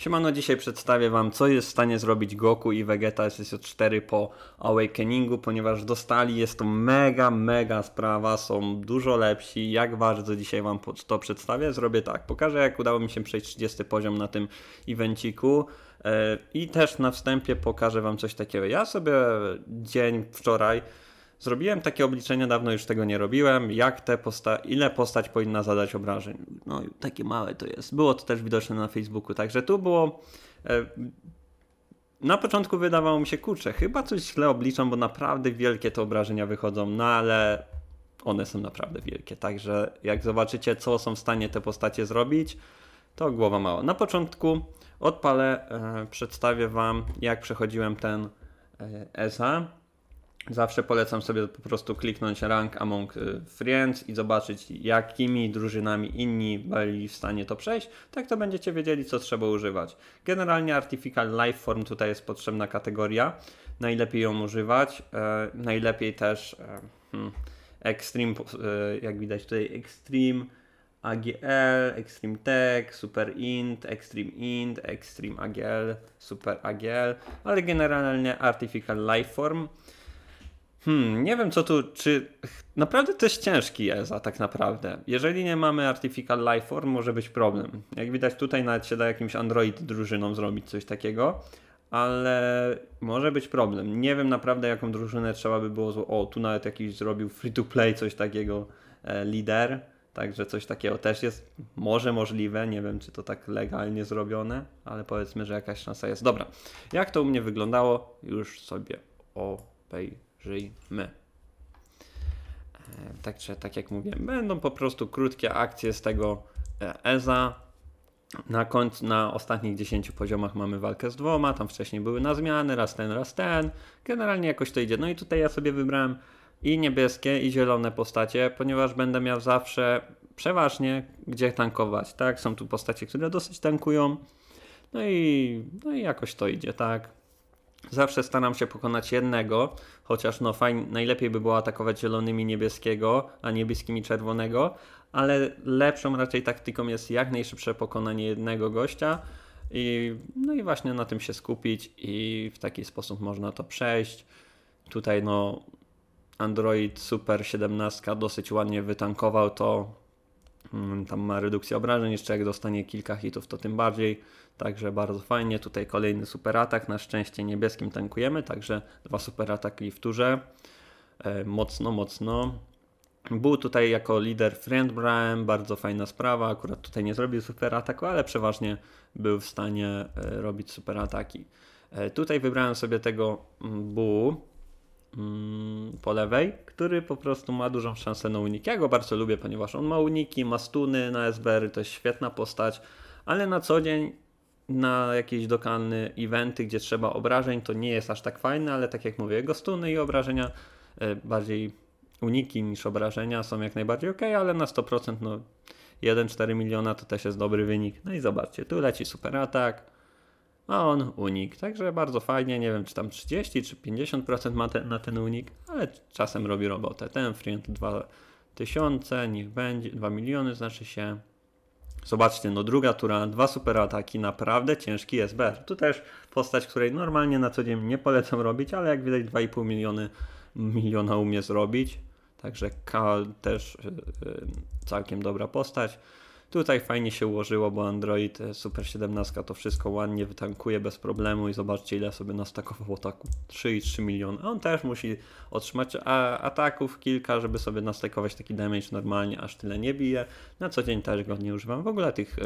Siemano, dzisiaj przedstawię Wam, co jest w stanie zrobić Goku i Vegeta ss 4 po Awakeningu, ponieważ dostali, jest to mega, mega sprawa, są dużo lepsi, jak bardzo dzisiaj Wam to przedstawię. Zrobię tak, pokażę jak udało mi się przejść 30 poziom na tym evenciku e, i też na wstępie pokażę Wam coś takiego. Ja sobie dzień wczoraj Zrobiłem takie obliczenia, dawno już tego nie robiłem, jak te posta ile postać powinna zadać obrażeń. No takie małe to jest. Było to też widoczne na Facebooku, także tu było... E, na początku wydawało mi się, kurczę, chyba coś źle obliczam, bo naprawdę wielkie te obrażenia wychodzą, no ale one są naprawdę wielkie. Także jak zobaczycie, co są w stanie te postacie zrobić, to głowa mała. Na początku odpalę, e, przedstawię Wam, jak przechodziłem ten e, ESA. Zawsze polecam sobie po prostu kliknąć rank among y, friends i zobaczyć jakimi drużynami inni byli w stanie to przejść. Tak to będziecie wiedzieli co trzeba używać. Generalnie Artificial Lifeform tutaj jest potrzebna kategoria. Najlepiej ją używać. E, najlepiej też e, hmm, Extreme, e, jak widać tutaj Extreme AGL, Extreme Tech, Super Int, Extreme Int, Extreme AGL, Super AGL, ale generalnie Artificial Lifeform. Hmm, nie wiem co tu, czy naprawdę to jest ciężki ESA tak naprawdę. Jeżeli nie mamy Artificial life form, może być problem. Jak widać tutaj nawet się da jakimś Android drużyną zrobić coś takiego, ale może być problem. Nie wiem naprawdę jaką drużynę trzeba by było, o tu nawet jakiś zrobił free to play coś takiego, e, lider, także coś takiego też jest może możliwe, nie wiem czy to tak legalnie zrobione, ale powiedzmy, że jakaś szansa jest. Dobra, jak to u mnie wyglądało, już sobie obejrzę żyjmy. E, także, tak jak mówię, będą po prostu krótkie akcje z tego e, EZA. Na, końcu, na ostatnich 10 poziomach mamy walkę z dwoma, tam wcześniej były na zmiany, raz ten, raz ten. Generalnie jakoś to idzie. No i tutaj ja sobie wybrałem i niebieskie, i zielone postacie, ponieważ będę miał zawsze przeważnie gdzie tankować, tak? Są tu postacie, które dosyć tankują. No i, no i jakoś to idzie, tak? Zawsze staram się pokonać jednego, chociaż no fajnie, najlepiej by było atakować zielonymi niebieskiego, a niebieskimi czerwonego, ale lepszą raczej taktyką jest jak najszybsze pokonanie jednego gościa. I, no i właśnie na tym się skupić i w taki sposób można to przejść. Tutaj no Android Super 17 dosyć ładnie wytankował to Mm, tam ma redukcję obrażeń, jeszcze jak dostanie kilka hitów, to tym bardziej. Także bardzo fajnie. Tutaj kolejny super atak. Na szczęście niebieskim tankujemy, także dwa super ataki w turze. E, mocno, mocno. Był tutaj jako lider Friend brałem, bardzo fajna sprawa. Akurat tutaj nie zrobił super ataku, ale przeważnie był w stanie e, robić super ataki. E, tutaj wybrałem sobie tego mm, Bu mm, po lewej, który po prostu ma dużą szansę na unik. Ja go bardzo lubię, ponieważ on ma uniki, ma stuny na SBR, to jest świetna postać, ale na co dzień na jakieś dokalne eventy, gdzie trzeba obrażeń, to nie jest aż tak fajne, ale tak jak mówię, jego stuny i obrażenia, e, bardziej uniki niż obrażenia są jak najbardziej ok, ale na 100% no 1,4 miliona to też jest dobry wynik. No i zobaczcie, tu leci super atak, ma on unik. Także bardzo fajnie, nie wiem czy tam 30 czy 50% ma te, na ten unik, ale czasem robi robotę. Ten Friend 2000, niech będzie, 2 miliony znaczy się. Zobaczcie, no druga tura, dwa super ataki, naprawdę ciężki SBR. Tu też postać, której normalnie na co dzień nie polecam robić, ale jak widać 2,5 miliony miliona umie zrobić. Także K też yy, całkiem dobra postać. Tutaj fajnie się ułożyło, bo Android e, Super 17 to wszystko ładnie wytankuje bez problemu i zobaczcie ile sobie nastakowało ataku 3,3 miliona. On też musi otrzymać ataków kilka, żeby sobie nastakować taki damage normalnie, aż tyle nie bije. Na co dzień też go nie używam. W ogóle tych e,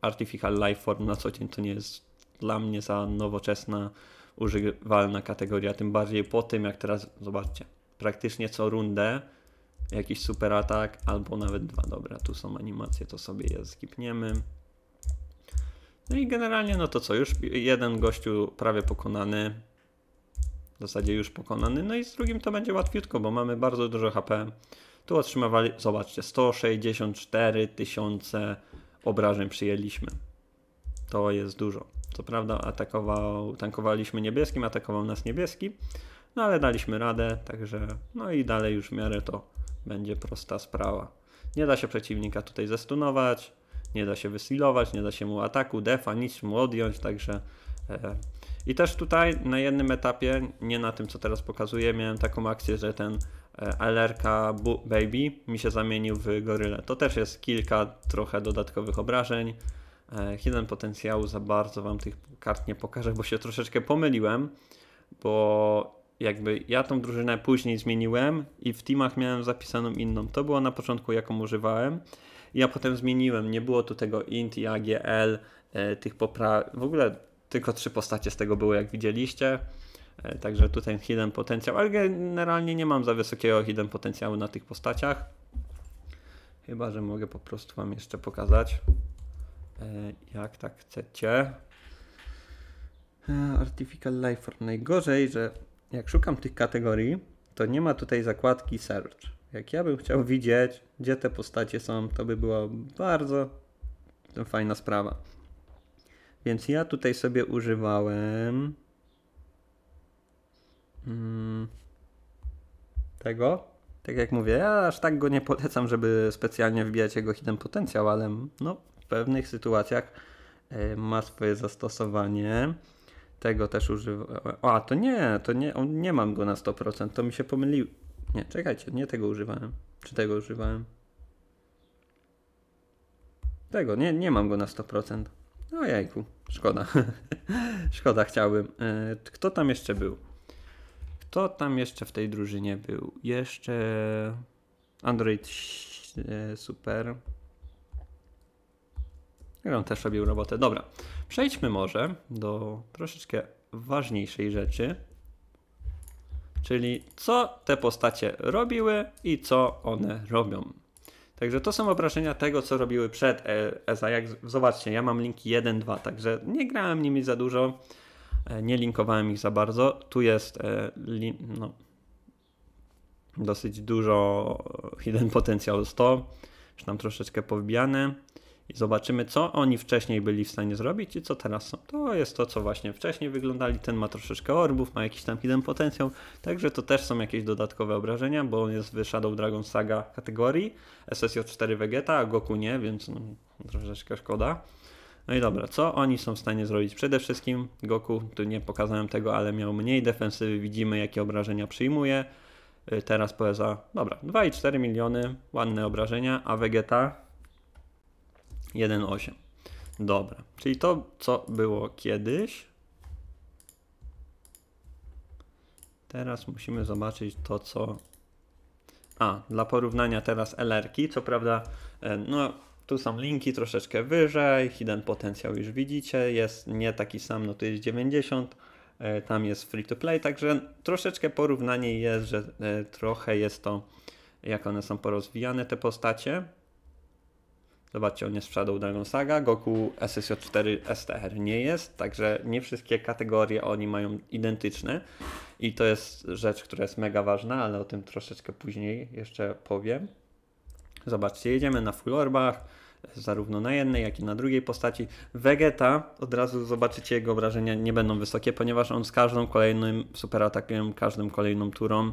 Artificial Lifeform na co dzień to nie jest dla mnie za nowoczesna, używalna kategoria. Tym bardziej po tym, jak teraz, zobaczcie, praktycznie co rundę jakiś super atak, albo nawet dwa. Dobra, tu są animacje, to sobie je skipniemy. No i generalnie, no to co, już jeden gościu prawie pokonany, w zasadzie już pokonany, no i z drugim to będzie łatwiutko, bo mamy bardzo dużo HP. Tu otrzymywali, zobaczcie, 164 tysiące obrażeń przyjęliśmy. To jest dużo. Co prawda atakował, tankowaliśmy niebieskim, atakował nas niebieski, no ale daliśmy radę, także no i dalej już w miarę to będzie prosta sprawa. Nie da się przeciwnika tutaj zestunować, nie da się wysilować, nie da się mu ataku, defa, nic mu odjąć, także... E, I też tutaj na jednym etapie, nie na tym co teraz pokazuję, miałem taką akcję, że ten e, LRK Baby mi się zamienił w gorylę. To też jest kilka trochę dodatkowych obrażeń. Jeden potencjału za bardzo Wam tych kart nie pokażę, bo się troszeczkę pomyliłem, bo jakby ja tą drużynę później zmieniłem i w teamach miałem zapisaną inną. To była na początku, jaką używałem. Ja potem zmieniłem, nie było tu tego int i AGL, e, tych popraw... W ogóle tylko trzy postacie z tego było, jak widzieliście. E, także tutaj hidden potencjał, ale generalnie nie mam za wysokiego hidden potencjału na tych postaciach. Chyba, że mogę po prostu Wam jeszcze pokazać, e, jak tak chcecie. Artificial Life najgorzej, że jak szukam tych kategorii, to nie ma tutaj zakładki search. Jak ja bym chciał widzieć, gdzie te postacie są, to by była bardzo fajna sprawa. Więc ja tutaj sobie używałem mm, tego. Tak jak mówię, ja aż tak go nie polecam, żeby specjalnie wbijać jego hidden potencjał, ale no, w pewnych sytuacjach e, ma swoje zastosowanie. Tego też używałem. A, to nie, to nie, on, nie mam go na 100%, to mi się pomylił. Nie, czekajcie, nie tego używałem. Czy tego używałem? Tego, nie, nie mam go na 100%. O no, jajku, szkoda. szkoda, chciałbym. E, kto tam jeszcze był? Kto tam jeszcze w tej drużynie był? Jeszcze Android e, Super. On też robił robotę. Dobra. Przejdźmy może do troszeczkę ważniejszej rzeczy, czyli co te postacie robiły i co one robią. Także to są obrażenia tego, co robiły przed e- ESA. Jak zobaczcie, ja mam linki 1, 2, także nie grałem nimi za dużo, e, nie linkowałem ich za bardzo. Tu jest e, no, dosyć dużo jeden potencjał 100, już tam troszeczkę powbijane i zobaczymy, co oni wcześniej byli w stanie zrobić i co teraz są. To jest to, co właśnie wcześniej wyglądali. Ten ma troszeczkę orbów, ma jakiś tam hidden potencjał, także to też są jakieś dodatkowe obrażenia, bo on jest w Shadow Dragon Saga kategorii, SSJ4 Vegeta, a Goku nie, więc no, troszeczkę szkoda. No i dobra, co oni są w stanie zrobić? Przede wszystkim Goku, tu nie pokazałem tego, ale miał mniej defensywy, widzimy jakie obrażenia przyjmuje. Y, teraz Poeza, dobra, 2,4 miliony, ładne obrażenia, a Vegeta 1,8. Dobra, czyli to, co było kiedyś. Teraz musimy zobaczyć to, co... A, dla porównania teraz LR-ki, co prawda, e, no tu są linki troszeczkę wyżej, hidden potencjał już widzicie, jest nie taki sam, no tu jest 90, e, tam jest free to play, także troszeczkę porównanie jest, że e, trochę jest to, jak one są porozwijane te postacie, Zobaczcie, on jest w Shadow Dragon Saga, Goku SSJ4 STR nie jest, także nie wszystkie kategorie oni mają identyczne i to jest rzecz, która jest mega ważna, ale o tym troszeczkę później jeszcze powiem. Zobaczcie, jedziemy na full orbach, zarówno na jednej, jak i na drugiej postaci. Vegeta, od razu zobaczycie, jego obrażenia nie będą wysokie, ponieważ on z każdą kolejnym superatakiem, każdą kolejną turą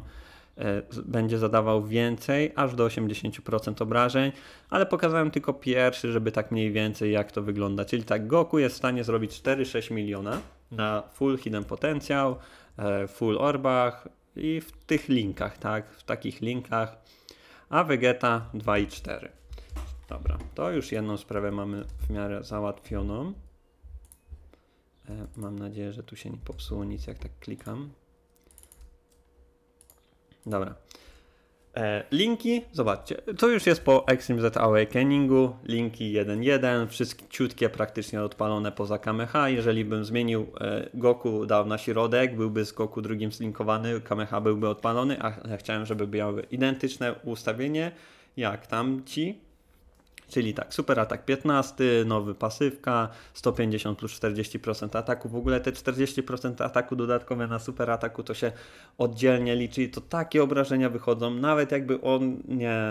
E, będzie zadawał więcej, aż do 80% obrażeń, ale pokazałem tylko pierwszy, żeby tak mniej więcej jak to wygląda. Czyli tak, Goku jest w stanie zrobić 4-6 miliona na full hidden potencjał, e, full orbach i w tych linkach, tak, w takich linkach, a Vegeta 2 i 4. Dobra, to już jedną sprawę mamy w miarę załatwioną. E, mam nadzieję, że tu się nie popsuło nic, jak tak klikam. Dobra. E, linki, zobaczcie, to już jest po Extreme Z Awakeningu, linki 1.1, wszystkie praktycznie odpalone poza Kameha. Jeżeli bym zmienił e, Goku, dał na środek, byłby z Goku drugim zlinkowany, Kameha byłby odpalony, a chciałem, żeby miały identyczne ustawienie jak tamci, Czyli tak, super atak 15, nowy pasywka, 150 plus 40% ataku. W ogóle te 40% ataku dodatkowe na super ataku to się oddzielnie liczy i to takie obrażenia wychodzą, nawet jakby on nie.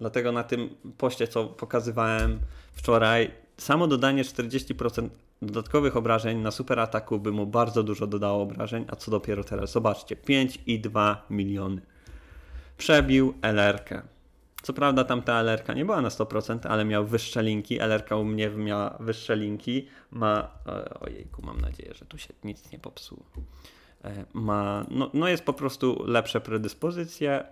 Dlatego na tym poście, co pokazywałem wczoraj, samo dodanie 40% dodatkowych obrażeń na super ataku by mu bardzo dużo dodało obrażeń, a co dopiero teraz? Zobaczcie, 5,2 miliony. Przebił LRK. Co prawda tam ta lr nie była na 100%, ale miał wyższe linki. lr u mnie miała wyższe linki. Ma. E, ojejku, mam nadzieję, że tu się nic nie popsuło. E, ma, no, no jest po prostu lepsze predyspozycje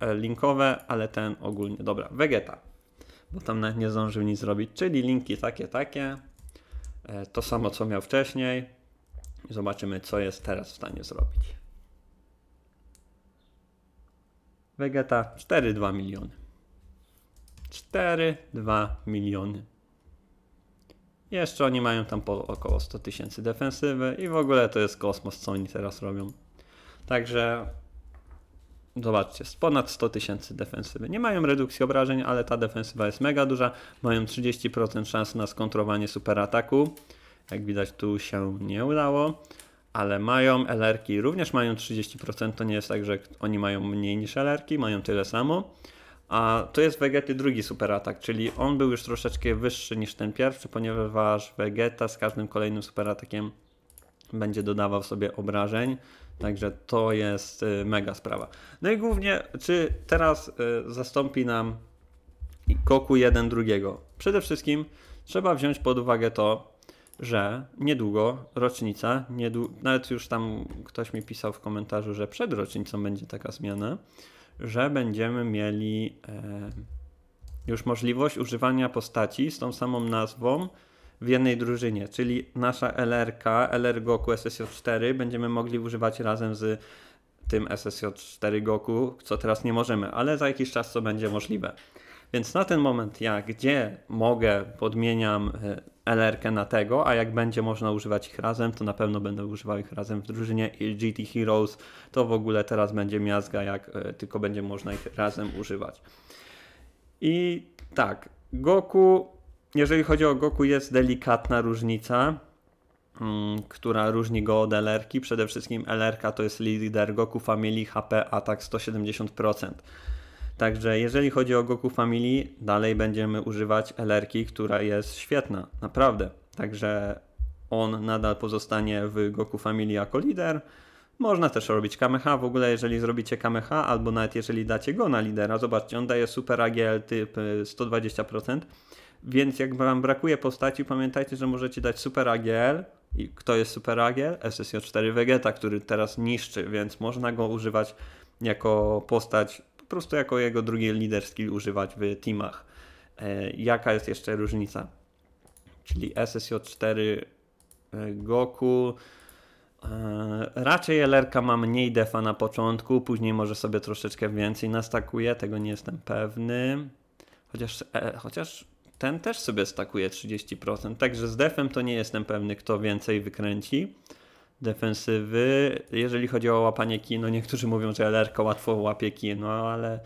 e, linkowe, ale ten ogólnie. Dobra, Vegeta, bo tam nawet nie zdążył nic zrobić, czyli linki takie, takie. To samo co miał wcześniej. Zobaczymy, co jest teraz w stanie zrobić. Vegeta 4,2 miliony. 4,2 miliony. Jeszcze oni mają tam po około 100 tysięcy defensywy i w ogóle to jest kosmos, co oni teraz robią. Także zobaczcie, z ponad 100 tysięcy defensywy. Nie mają redukcji obrażeń, ale ta defensywa jest mega duża. Mają 30% szans na skontrowanie superataku. Jak widać tu się nie udało, ale mają elerki, również mają 30%, to nie jest tak, że oni mają mniej niż elerki, mają tyle samo. A to jest Vegety drugi superatak, czyli on był już troszeczkę wyższy niż ten pierwszy, ponieważ Vegeta z każdym kolejnym superatakiem będzie dodawał sobie obrażeń. Także to jest y, mega sprawa. No i głównie, czy teraz y, zastąpi nam Goku jeden drugiego? Przede wszystkim trzeba wziąć pod uwagę to, że niedługo rocznica, nawet już tam ktoś mi pisał w komentarzu, że przed rocznicą będzie taka zmiana że będziemy mieli e, już możliwość używania postaci z tą samą nazwą w jednej drużynie, czyli nasza LRK, LR Goku SSJ4 będziemy mogli używać razem z tym SSJ4 Goku, co teraz nie możemy, ale za jakiś czas to będzie możliwe. Więc na ten moment ja gdzie mogę, podmieniam e, LRK na tego, a jak będzie można używać ich razem, to na pewno będę używał ich razem w drużynie i GT Heroes to w ogóle teraz będzie miazga, jak e, tylko będzie można ich razem używać. I tak, Goku, jeżeli chodzi o Goku jest delikatna różnica, mm, która różni go od LR-ki. Przede wszystkim LR-ka to jest lider Goku Family HP atak 170%. Także jeżeli chodzi o Goku Family, dalej będziemy używać Elerki, która jest świetna, naprawdę. Także on nadal pozostanie w Goku Family jako lider. Można też robić Kameha, w ogóle jeżeli zrobicie Kameha, albo nawet jeżeli dacie go na lidera, zobaczcie, on daje super AGL typ 120%, y, więc jak wam brakuje postaci, pamiętajcie, że możecie dać super AGL, i kto jest super AGL? SSJ4 Vegeta, który teraz niszczy, więc można go używać jako postać po prostu jako jego drugi leader skill używać w teamach. E, jaka jest jeszcze różnica? Czyli SSJ4 e, Goku. E, raczej LRK ma mniej defa na początku, później może sobie troszeczkę więcej nastakuje, tego nie jestem pewny. Chociaż, chociaż ten też sobie stakuje 30%, także z defem to nie jestem pewny, kto więcej wykręci defensywy. Jeżeli chodzi o łapanie no niektórzy mówią, że LR-ka łatwo łapie no ale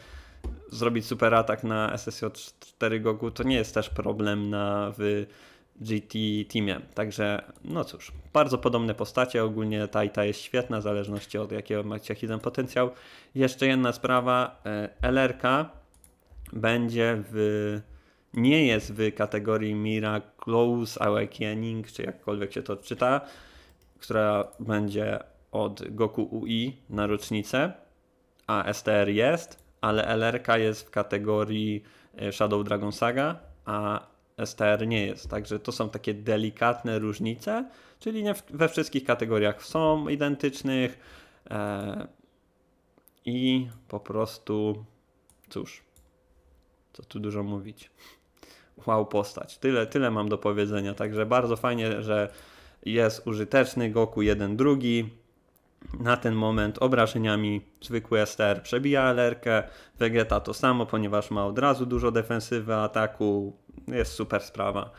zrobić super atak na SSJ4 Gogu to nie jest też problem na w GT teamie. Także no cóż, bardzo podobne postacie. Ogólnie ta i ta jest świetna, w zależności od jakiego macie jaki potencjał. Jeszcze jedna sprawa, e, LR-ka będzie w nie jest w kategorii Mira Close Awakening, czy jakkolwiek się to czyta która będzie od Goku UI na rocznicę, a STR jest, ale LRK jest w kategorii e, Shadow Dragon Saga, a STR nie jest. Także to są takie delikatne różnice, czyli nie we wszystkich kategoriach są identycznych e, i po prostu cóż, co tu dużo mówić. Wow, postać. Tyle, tyle mam do powiedzenia. Także bardzo fajnie, że jest użyteczny. Goku 1 drugi. Na ten moment obrażeniami zwykły STR przebija alerkę. Vegeta to samo, ponieważ ma od razu dużo defensywy ataku. Jest super sprawa.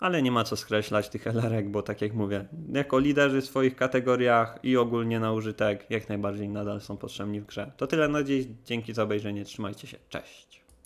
Ale nie ma co skreślać tych elerek, bo tak jak mówię, jako liderzy w swoich kategoriach i ogólnie na użytek, jak najbardziej nadal są potrzebni w grze. To tyle na dziś. Dzięki za obejrzenie. Trzymajcie się. Cześć.